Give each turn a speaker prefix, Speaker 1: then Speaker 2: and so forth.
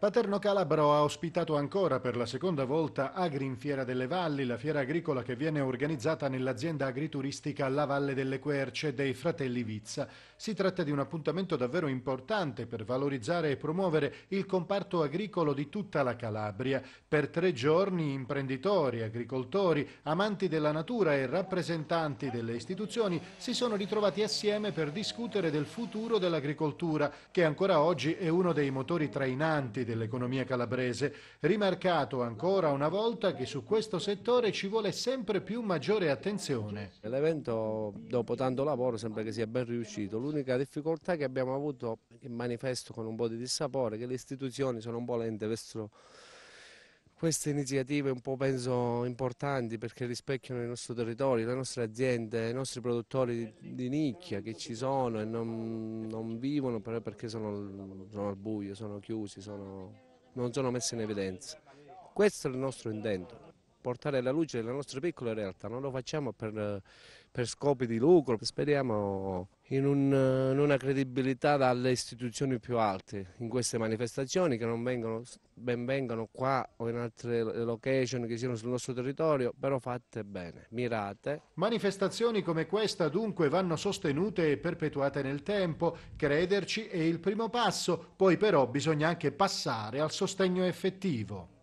Speaker 1: Paterno Calabro ha ospitato ancora per la seconda volta Agrinfiera delle Valli, la fiera agricola che viene organizzata nell'azienda agrituristica La Valle delle Querce dei fratelli Vizza. Si tratta di un appuntamento davvero importante per valorizzare e promuovere il comparto agricolo di tutta la Calabria. Per tre giorni imprenditori, agricoltori, amanti della natura e rappresentanti delle istituzioni si sono ritrovati assieme per discutere del futuro dell'agricoltura, che ancora oggi è uno dei motori trainanti dell'economia calabrese, rimarcato ancora una volta che su questo settore ci vuole sempre più maggiore attenzione.
Speaker 2: L'evento dopo tanto lavoro sembra che sia ben riuscito, l'unica difficoltà che abbiamo avuto in manifesto con un po' di dissapore che le istituzioni sono un po' lente verso queste iniziative un po' penso importanti perché rispecchiano il nostro territorio, le nostre aziende, i nostri produttori di, di nicchia che ci sono e non, non vivono perché sono, sono, al buio, sono chiusi, sono, non sono messi in evidenza. Questo è il nostro intento, portare alla luce le nostre piccole realtà, non lo facciamo per, per scopi di lucro, speriamo in, un, eh, in, una credibilità dalle istituzioni più alte in queste manifestazioni che non vengono, ben vengano qua o in altre location che siano sul nostro territorio, però fatte bene, mirate. Manifestazioni come questa dunque
Speaker 1: vanno sostenute e perpetuate nel
Speaker 2: tempo, crederci è
Speaker 1: il primo passo, poi però bisogna anche passare al sostegno effettivo.